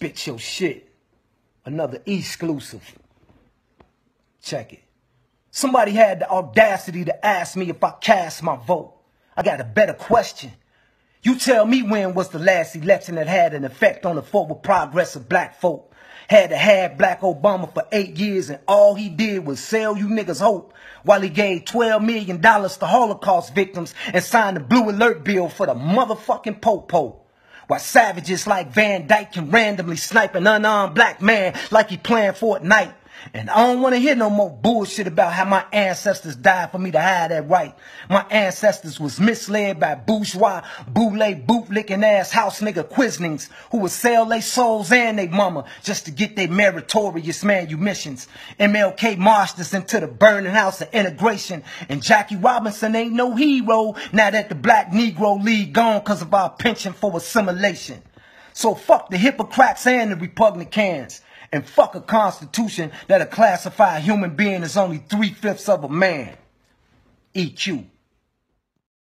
spit your shit. Another exclusive. Check it. Somebody had the audacity to ask me if I cast my vote. I got a better question. You tell me when was the last election that had an effect on the forward progress of black folk. Had to have black Obama for eight years and all he did was sell you niggas hope while he gave $12 million to Holocaust victims and signed the blue alert bill for the motherfucking popo. Why savages like Van Dyke can randomly snipe an unarmed black man like he playing Fortnite. And I don't want to hear no more bullshit about how my ancestors died for me to have that right. My ancestors was misled by bourgeois, boule, bootlicking ass house nigga quiznings who would sell their souls and their mama just to get their meritorious man you missions. MLK marched us into the burning house of integration and Jackie Robinson ain't no hero now that the black Negro League gone cause of our penchant for assimilation. So fuck the hypocrites and the repugnant cans. And fuck a constitution that'll classify a human being as only three fifths of a man. EQ.